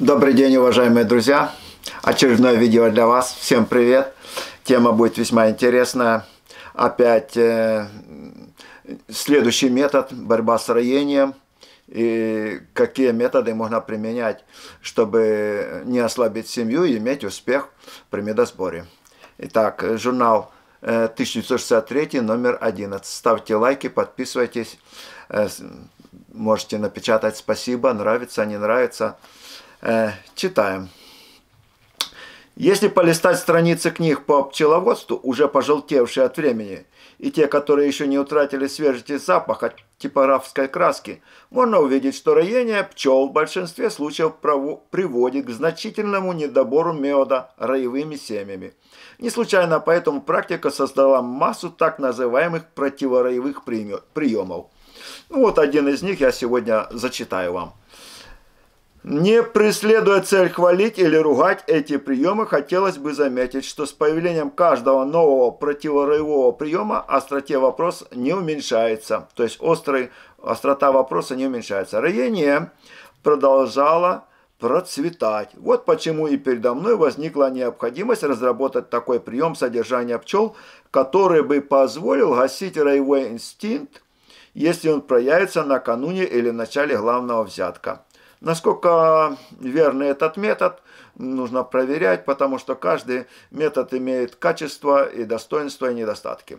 Добрый день, уважаемые друзья! Очередное видео для вас. Всем привет! Тема будет весьма интересная. Опять э, следующий метод – борьба с роением. И какие методы можно применять, чтобы не ослабить семью и иметь успех при медосборе. Итак, журнал 1963, э, номер 11. Ставьте лайки, подписывайтесь. Э, можете напечатать «Спасибо», «Нравится», «Не нравится». Э, читаем. Если полистать страницы книг по пчеловодству, уже пожелтевшие от времени, и те, которые еще не утратили свежести запаха типографской краски, можно увидеть, что роение пчел в большинстве случаев приводит к значительному недобору меда роевыми семьями. Не случайно поэтому практика создала массу так называемых противороевых приемов. Ну вот один из них я сегодня зачитаю вам. Не преследуя цель хвалить или ругать эти приемы, хотелось бы заметить, что с появлением каждого нового противоролевого приема остроте вопрос не уменьшается. То есть острый, острота вопроса не уменьшается. Роение продолжало процветать. Вот почему и передо мной возникла необходимость разработать такой прием содержания пчел, который бы позволил гасить роевой инстинкт, если он проявится накануне или начале главного взятка. Насколько верный этот метод, нужно проверять, потому что каждый метод имеет качества и достоинства и недостатки.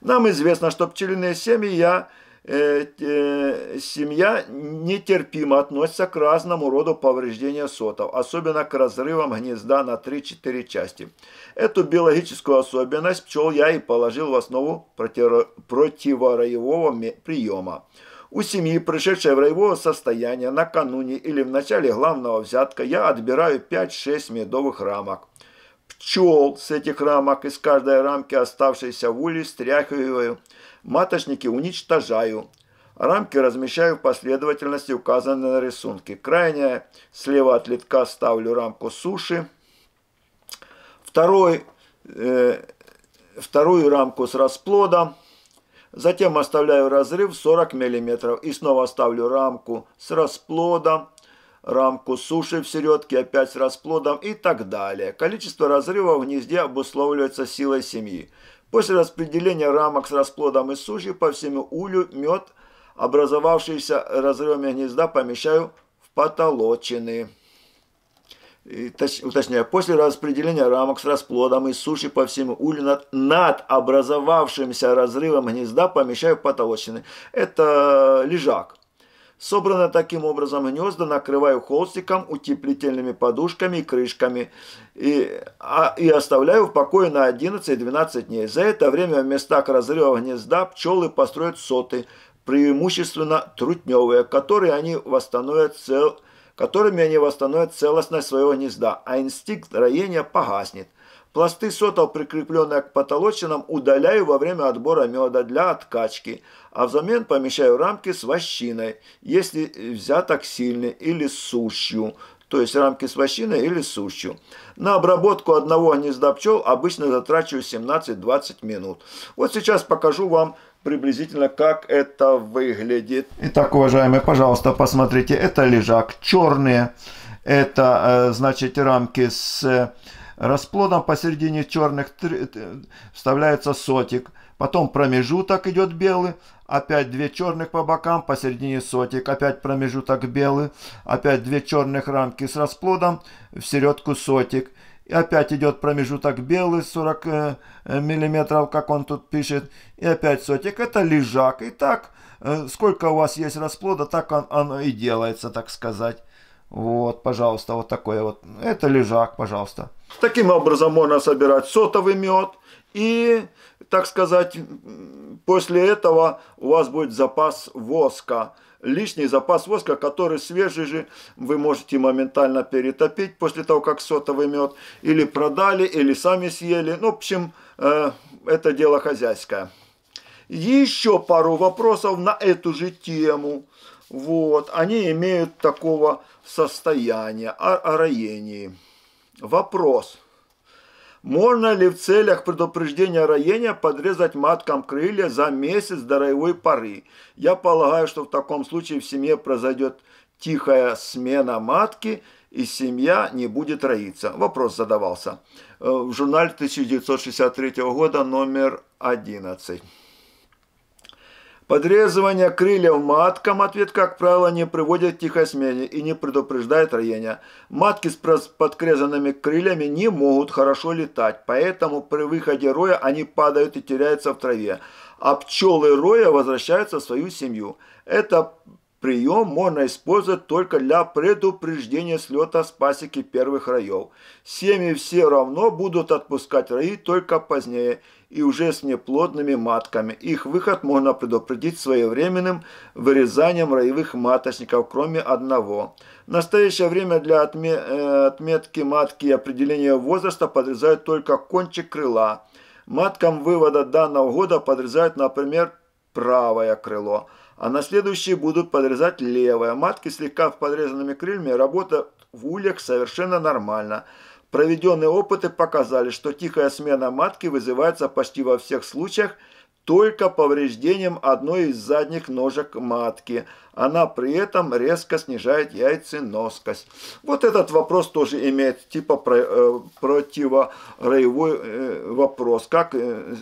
Нам известно, что пчелиные семьи я – э, э, семья нетерпимо относится к разному роду повреждения сотов, особенно к разрывам гнезда на 3-4 части. Эту биологическую особенность пчел я и положил в основу противо противороевого приема. У семьи, пришедшей в роевое состояние накануне или в начале главного взятка, я отбираю 5-6 медовых рамок пчел с этих рамок, из каждой рамки оставшиеся в улей стряхиваю, маточники уничтожаю. Рамки размещаю в последовательности, указанной на рисунке. Крайняя слева от литка ставлю рамку суши. Второй, э, вторую рамку с расплодом. Затем оставляю разрыв 40 мм и снова ставлю рамку с расплодом рамку суши в середке опять с расплодом и так далее. Количество разрывов в гнезде обусловливается силой семьи. После распределения рамок с расплодом и суши по всему улю мед, образовавшийся разрывами гнезда, помещаю в потолочины. И, точнее, после распределения рамок с расплодом и суши по всему улю над, над образовавшимся разрывом гнезда помещаю в потолочины. Это лежак собраны таким образом, гнезда накрываю холстиком, утеплительными подушками и крышками и, а, и оставляю в покое на 11-12 дней. За это время в местах разрыва гнезда пчелы построят соты, преимущественно трутневые, которые они восстановят цел, которыми они восстановят целостность своего гнезда, а инстинкт роения погаснет. Пласты сотов, прикрепленные к потолочинам, удаляю во время отбора меда для откачки, а взамен помещаю рамки с вощиной, если взяток сильный, или с то есть рамки с вощиной или сущью. На обработку одного гнезда пчел обычно затрачиваю 17-20 минут. Вот сейчас покажу вам приблизительно как это выглядит. Итак, уважаемые, пожалуйста, посмотрите, это лежак черные, это, э, значит, рамки с Расплодом посередине черных три... Э, вставляется сотик. Потом промежуток идет белый. Опять две черных по бокам, посередине сотик. Опять промежуток белый. Опять две черных рамки с расплодом, в середку сотик. И опять идет промежуток белый, 40 э, э, миллиметров, как он тут пишет. И опять сотик. Это лежак. И так, сколько у вас есть расплода, так он, оно и делается, так сказать. Вот, пожалуйста, вот такое вот. Это лежак, пожалуйста. Таким образом можно собирать сотовый мед и, так сказать, после этого у вас будет запас воска. Лишний запас воска, который свежий же, вы можете моментально перетопить после того, как сотовый мед или продали, или сами съели. Ну, в общем, э, это дело хозяйское. Еще пару вопросов на эту же тему. Вот, они имеют такого состояния о, о роении. Вопрос. Можно ли в целях предупреждения роения подрезать маткам крылья за месяц до роевой поры? Я полагаю, что в таком случае в семье произойдет тихая смена матки и семья не будет роиться. Вопрос задавался э, в журнале 1963 года номер 11. Подрезывание крыльев маткам ответ, как правило, не приводит к тихосмене и не предупреждает роения. Матки с подкрезанными крыльями не могут хорошо летать, поэтому при выходе роя они падают и теряются в траве, а пчелы роя возвращаются в свою семью. Это Прием можно использовать только для предупреждения слета с пасеки первых роев. Семьи все равно будут отпускать рои только позднее, и уже с неплодными матками. Их выход можно предупредить своевременным вырезанием роевых маточников, кроме одного. В настоящее время для отме э, отметки матки и определения возраста подрезают только кончик крыла. Маткам вывода данного года подрезают, например, правое крыло, а на следующие будут подрезать левое. Матки слегка в подрезанными крыльями работают в ульях совершенно нормально – Проведенные опыты показали, что тихая смена матки вызывается почти во всех случаях только повреждением одной из задних ножек матки. Она при этом резко снижает яйценоскость. Вот этот вопрос тоже имеет типа про, э, противороевой э, вопрос, как э,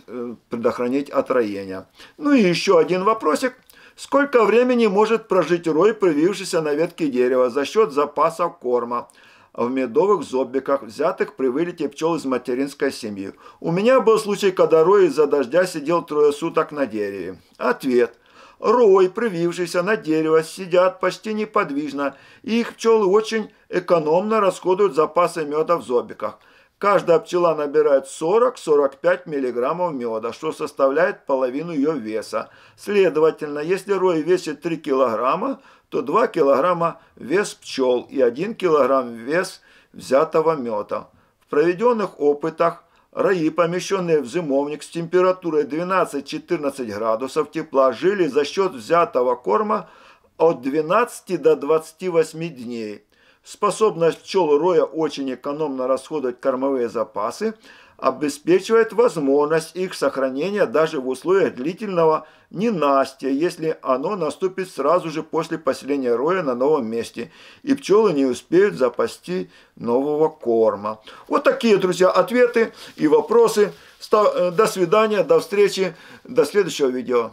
предохранить от роения. Ну и еще один вопросик. Сколько времени может прожить рой, привившийся на ветке дерева за счет запасов корма? в медовых зобиках, взятых при вылете пчел из материнской семьи. У меня был случай, когда Рой из-за дождя сидел трое суток на дереве. Ответ. Рой, привившийся на дерево, сидят почти неподвижно, и их пчелы очень экономно расходуют запасы меда в зобиках – Каждая пчела набирает 40-45 мг меда, что составляет половину ее веса. Следовательно, если рой весит 3 кг, то 2 кг вес пчел и 1 кг вес взятого меда. В проведенных опытах Раи, помещенные в зимовник с температурой 12-14 градусов тепла, жили за счет взятого корма от 12 до 28 дней. Способность пчел роя очень экономно расходовать кормовые запасы обеспечивает возможность их сохранения даже в условиях длительного ненастья, если оно наступит сразу же после поселения роя на новом месте, и пчелы не успеют запасти нового корма. Вот такие, друзья, ответы и вопросы. Э, до свидания, до встречи, до следующего видео.